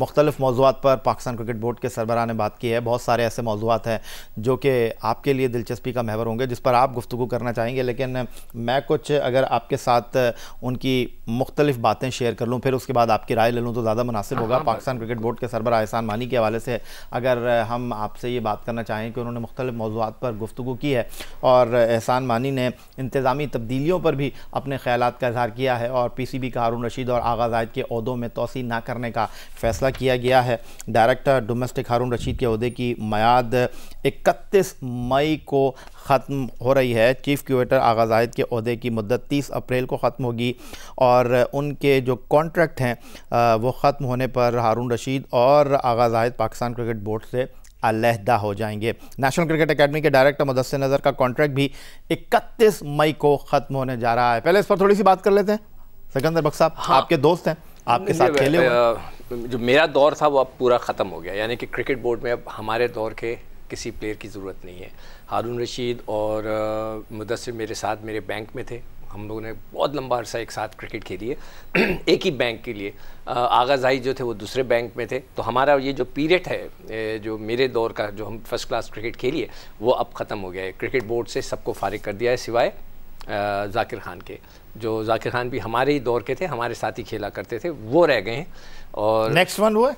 मुख्तलिफ मौजूद पर पाकिस्तान क्रिकेट बोर्ड के सरबरा ने बात की है बहुत सारे ऐसे मौजूद हैं जो कि आपके लिए दिलचस्पी का महवर होंगे जिस पर आप गुफ्तु करना चाहेंगे लेकिन मैं कुछ अगर आपके साथ उनकी मुख्तलिफ बातें शेयर कर लूँ फिर उसके बाद आपकी राय ले लूँ तो ज़्यादा मुनासिब होगा हाँ, पाकिस्तान क्रिकेट बोर्ड के सरबरा एहसान मानी के हवाले से अगर हम आपसे ये बात करना चाहें कि उन्होंने मुख्तलिफ मौजूद पर गुफ्तु की है और एहसान मानी ने इंतज़ामी तब्दीलियों पर भी अपने ख्याल का इजहार किया है और पी सी बी का हारून रशीद और आगाज़ के अहदों में तोसी ना करने का फैसला फैसला किया गया है डायरेक्टर डोमेस्टिक हारून रशीद के अहदे की मैद इकतीस मई को ख़त्म हो रही है चीफ़ क्यूरेटर आगा जाहिद के अहदे की मदत तीस अप्रैल को ख़त्म होगी और उनके जो कॉन्ट्रैक्ट हैं वो ख़त्म होने पर हारून रशीद और आगा जाहिद पाकिस्तान क्रिकेट बोर्ड से अलहदा हो जाएंगे नेशनल क्रिकेट एकेडमी के डायरेक्टर मदस नज़र का कॉन्ट्रैक्ट भी 31 मई को ख़त्म होने जा रहा है पहले इस पर थोड़ी सी बात कर लेते हैं सिकंदर बख्स साहब हाँ। आपके दोस्त हैं आपके साथ खेले हुए जो मेरा दौर था वो अब पूरा ख़त्म हो गया यानी कि क्रिकेट बोर्ड में अब हमारे दौर के किसी प्लेयर की ज़रूरत नहीं है हारून रशीद और मुदसर मेरे साथ मेरे बैंक में थे हम लोगों ने बहुत लंबा अरसा एक साथ क्रिकेट खेली है एक ही बैंक के लिए आगाज़ाई जो थे वो दूसरे बैंक में थे तो हमारा ये जो पीरियड है जो मेरे दौर का जो हम फर्स्ट क्लास क्रिकेट खेली है वो अब ख़त्म हो गया है क्रिकेट बोर्ड से सबको फारिग कर दिया है सिवाय जाकिर खान के जो जाकिर खान भी हमारे ही दौर के थे हमारे साथ ही खेला करते थे वो रह गए हैं और नेक्स्ट वन वो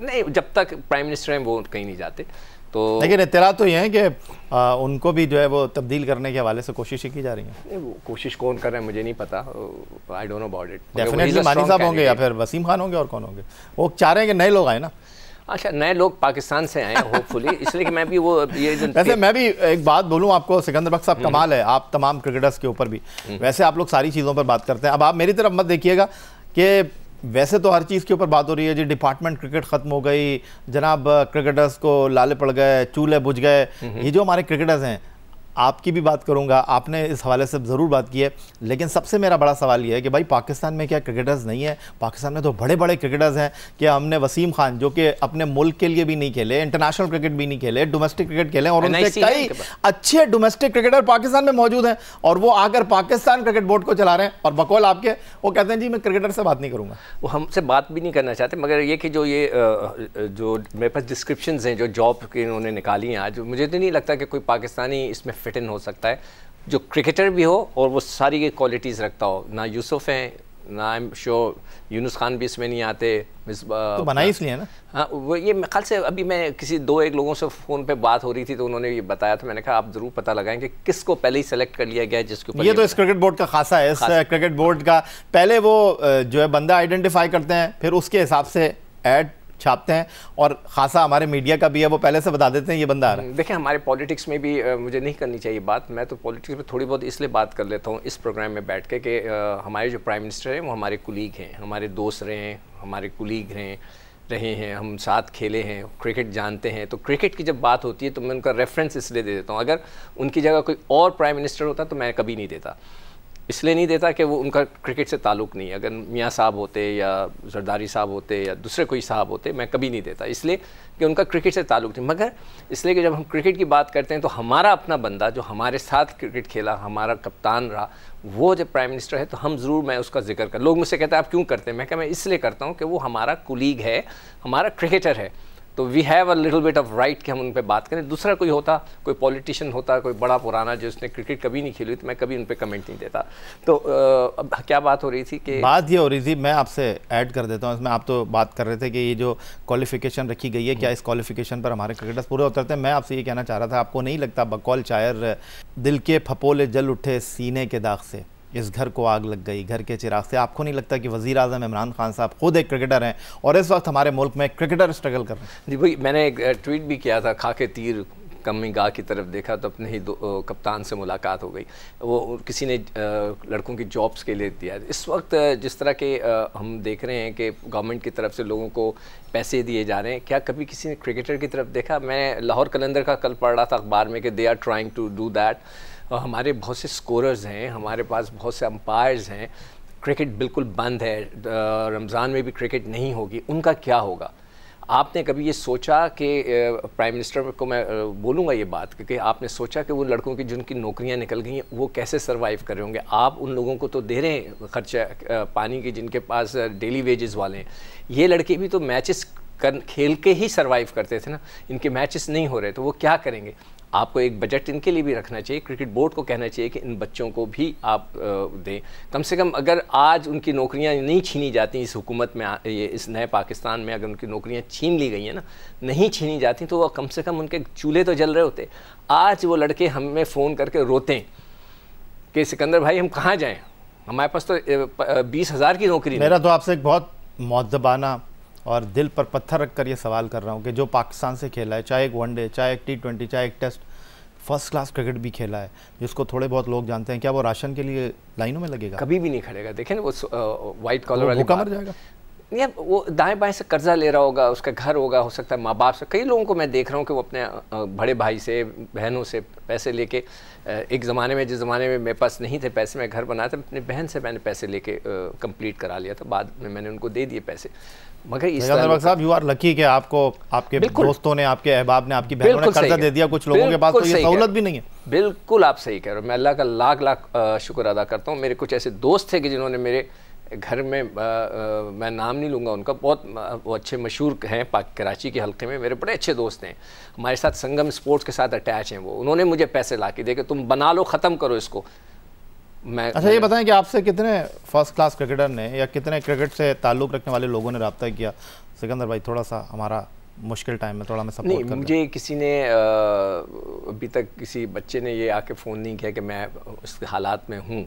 नहीं जब तक प्राइम मिनिस्टर हैं वो कहीं नहीं जाते तो लेकिन इतरा तो ये है कि आ, उनको भी जो है वो तब्दील करने के हवाले से कोशिशें की जा रही है वो कोशिश कौन कर रहे हैं मुझे नहीं पता I don't know about it definitely Mani साहब होंगे या फिर वसीम खान होंगे और कौन होंगे वो चाह रहे हैं कि नए लोग आए ना अच्छा नए लोग पाकिस्तान से आए होपफुली इसलिए कि मैं भी वो ये वैसे मैं भी एक बात बोलूँ आपको सिकंदर बख्श साहब हम्म। कमाल है आप तमाम क्रिकेटर्स के ऊपर भी हम्म। वैसे आप लोग सारी चीज़ों पर बात करते हैं अब आप मेरी तरफ मत देखिएगा कि वैसे तो हर चीज़ के ऊपर बात हो रही है जी डिपार्टमेंट क्रिकेट ख़त्म हो गई जनाब क्रिकेटर्स को लाले पड़ गए चूल्हे बुझ गए हम्म। ये जो हमारे क्रिकेटर्स हैं आपकी भी बात करूंगा आपने इस हवाले से ज़रूर बात की है लेकिन सबसे मेरा बड़ा सवाल यह है कि भाई पाकिस्तान में क्या क्रिकेटर्स नहीं है पाकिस्तान में तो बड़े बड़े क्रिकेटर्स हैं कि हमने वसीम खान जो कि अपने मुल्क के लिए भी नहीं खेले इंटरनेशनल क्रिकेट भी नहीं खेले डोमेस्टिक क्रिकेट खेले और उनसे कई अच्छे डोमेस्टिक क्रिकेटर पाकिस्तान में मौजूद हैं और वो आकर पाकिस्तान क्रिकेट बोर्ड को चला रहे हैं और बकौल आपके वो कहते हैं जी मैं क्रिकेटर से बात नहीं करूँगा वो हमसे बात भी नहीं करना चाहते मगर ये कि जो ये जो मेरे पास डिस्क्रिप्शन हैं जो जॉब की उन्होंने निकाली हैं आज मुझे तो नहीं लगता कि कोई पाकिस्तानी इसमें फिट इन हो सकता है जो क्रिकेटर भी हो और वो सारी क्वालिटीज़ रखता हो ना यूसुफ है ना I am sure Younis Khan भी इसमें नहीं आते मिस तो बनाई इसलिए ना हाँ वो ये ख्याल से अभी मैं किसी दो एक लोगों से फ़ोन पे बात हो रही थी तो उन्होंने ये बताया था मैंने कहा आप ज़रूर पता लगाएं कि किसको पहले ही सेलेक्ट कर लिया गया है जिसके ऊपर ये, तो ये तो इस क्रिकेट बोर्ड का खासा है इस क्रिकेट बोर्ड का पहले वो जो है बंदा आइडेंटिफाई करते हैं फिर उसके हिसाब से एड छापते हैं और खासा हमारे मीडिया का भी है वो पहले से बता देते हैं ये बंदा आ देखिए हमारे पॉलिटिक्स में भी मुझे नहीं करनी चाहिए बात मैं तो पॉलिटिक्स में थोड़ी बहुत इसलिए बात कर लेता हूँ इस प्रोग्राम में बैठ के कि हमारे जो प्राइम मिनिस्टर हैं वो हमारे कुलीग हैं हमारे दोस्त रहे हैं हमारे कुलीग हैं रहे हैं हम साथ खेले हैं क्रिकेट जानते हैं तो क्रिकेट की जब बात होती है तो मैं उनका रेफरेंस इसलिए दे देता हूँ अगर उनकी जगह कोई और प्राइम मिनिस्टर होता तो मैं कभी नहीं देता इसलिए नहीं देता कि वो उनका क्रिकेट से ताल्लुक़ नहीं अगर मियाँ साहब होते या जरदारी साहब होते या दूसरे कोई साहब होते मैं कभी नहीं देता इसलिए कि उनका क्रिकेट से ताल्लुक़ नहीं मगर इसलिए कि जब हम क्रिकेट की बात करते हैं तो हमारा अपना बंदा जो हमारे साथ क्रिकेट खेला हमारा कप्तान रहा वो जब प्राइम मिनिस्टर है तो हम ज़रूर मैं उसका जिक्र कर लोग मुझसे कहते हैं आप क्यों करते हैं मैं क्या मैं इसलिए करता हूँ कि वो हमारा कुलीग है हमारा क्रिकेटर है तो we have a little bit of right कि हम उन पर बात करें दूसरा कोई होता कोई पॉलिटिशियन होता कोई बड़ा पुराना उसने क्रिकेट कभी नहीं खेली तो मैं कभी उन पर कमेंट नहीं देता तो आ, अब क्या बात हो रही थी कि बात ये हो रही थी मैं आपसे ऐड कर देता हूँ इसमें आप तो बात कर रहे थे कि ये जो क्वालिफिकेशन रखी गई है क्या इस क्वालिफिकेशन पर हमारे क्रिकेटर्स पूरे उतरते हैं मैं आपसे ये कहना चाह रहा था आपको नहीं लगता बकौल शायर दिल के फपोले जल उठे सीने के दाग से इस घर को आग लग गई घर के चिराग से आपको नहीं लगता कि वज़ी अजम इमरान खान साहब खुद एक क्रिकेटर हैं और इस वक्त हमारे मुल्क में क्रिकेटर स्ट्रगल कर रहे हैं जी भाई मैंने एक ट्वीट भी किया था खा के तीर कमी गाह की तरफ देखा तो अपने ही दो कप्तान से मुलाकात हो गई वो किसी ने लड़कों की जॉब्स के लिए दिया इस वक्त जिस तरह के हम देख रहे हैं कि गवर्नमेंट की तरफ से लोगों को पैसे दिए जा रहे हैं क्या कभी किसी ने क्रिकेटर की तरफ देखा मैं लाहौर कलंदर का कल पढ़ रहा था अखबार में कि they are trying to do that और हमारे बहुत से स्कोरर्स हैं हमारे पास बहुत से अंपायर्स हैं क्रिकेट बिल्कुल बंद है रमज़ान में भी क्रिकेट नहीं होगी उनका क्या होगा आपने कभी ये सोचा कि प्राइम मिनिस्टर को मैं बोलूँगा ये बात क्योंकि आपने सोचा कि वो लड़कों की जिनकी नौकरियाँ निकल गई हैं वो कैसे सर्वाइव कर रहे होंगे आप उन लोगों को तो दे रहे हैं खर्चा पानी की जिनके पास डेली वेजेस वाले हैं ये लड़के भी तो मैचेस कर खेल के ही सर्वाइव करते थे ना इनके मैचेस नहीं हो रहे तो वो क्या करेंगे आपको एक बजट इनके लिए भी रखना चाहिए क्रिकेट बोर्ड को कहना चाहिए कि इन बच्चों को भी आप दें कम से कम अगर आज उनकी नौकरियां नहीं छीनी जाती इस हुकूमत में ये इस नए पाकिस्तान में अगर उनकी नौकरियां छीन ली गई हैं ना नहीं छीनी जाती तो वह कम से कम उनके चूल्हे तो जल रहे होते आज वो लड़के हमें फ़ोन करके रोते कि सिकंदर भाई हम कहाँ जाएँ हमारे पास तो बीस हज़ार की नौकरी मेरा तो आपसे एक बहुत मौज़बाना और दिल पर पत्थर रख कर ये सवाल कर रहा हूँ कि जो पाकिस्तान से खेला है चाहे एक वनडे चाहे एक टी ट्वेंटी चाहे एक टेस्ट फर्स्ट क्लास क्रिकेट भी खेला है जिसको थोड़े बहुत लोग जानते हैं क्या वो राशन के लिए लाइनों में लगेगा कभी भी नहीं खड़ेगा देखें वो वाइट कॉलर वाले कमर जाएगा नहीं वो दाएं बाएं से कर्जा ले रहा होगा उसका घर होगा हो सकता है माँ बाप से कई लोगों को मैं देख रहा हूँ कि वो अपने बड़े भाई से बहनों से पैसे लेके एक ज़माने में जिस ज़माने में मेरे पास नहीं थे पैसे मैं घर बनाया था अपनी बहन से मैंने पैसे लेके कंप्लीट करा लिया था बाद में मैंने उनको दे दिए पैसे मगर इस मतलब साहब यू आर लकी कि आपको आपके दोस्तों ने आपके अहबाब ने आपकी बहनों ने कर्जा दे दिया कुछ लोगों के पास तो ये सहूलत भी नहीं है बिल्कुल आप सही कह रहे हो मैं अल्लाह का लाख लाख शुक्र अदा करता हूँ मेरे कुछ ऐसे दोस्त थे कि जिन्होंने मेरे घर में आ, आ, मैं नाम नहीं लूँगा उनका बहुत वो अच्छे मशहूर हैं पाक कराची के हल्के में मेरे बड़े अच्छे दोस्त हैं हमारे साथ संगम स्पोर्ट्स के साथ अटैच हैं वो उन्होंने मुझे पैसे ला के देखे तुम बना लो ख़त्म करो इसको मैं अच्छा ये बताएं कि आपसे कितने फर्स्ट क्लास क्रिकेटर ने या कितने क्रिकेट से ताल्लुक़ रखने वाले लोगों ने रबता किया सिकंदर भाई थोड़ा सा हमारा मुश्किल टाइम में थोड़ा मैं सपोर्ट नहीं मुझे किसी ने आ, अभी तक किसी बच्चे ने ये आके फ़ोन नहीं किया कि मैं उस हालात में हूँ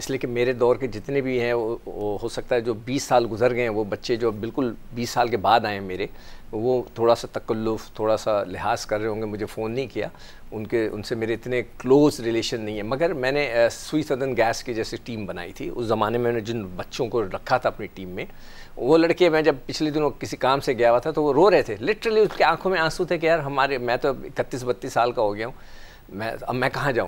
इसलिए कि मेरे दौर के जितने भी हैं वो हो सकता है जो 20 साल गुजर गए हैं वो बच्चे जो बिल्कुल 20 साल के बाद आए मेरे वो थोड़ा सा तकल्लुफ़ थोड़ा सा लिहाज कर रहे होंगे मुझे फ़ोन नहीं किया उनके उनसे मेरे इतने क्लोज़ रिलेशन नहीं है मगर मैंने सुई सदन गैस की जैसे टीम बनाई थी उस ज़माने में मैंने जिन बच्चों को रखा था अपनी टीम में वो लड़के मैं जब पिछले दिनों किसी काम से गया हुआ था तो वो रो रहे थे लिटरली उसके आंखों में आंसू थे कि यार हमारे मैं तो इकतीस बत्तीस साल का हो गया हूँ मैं अब मैं कहाँ जाऊँ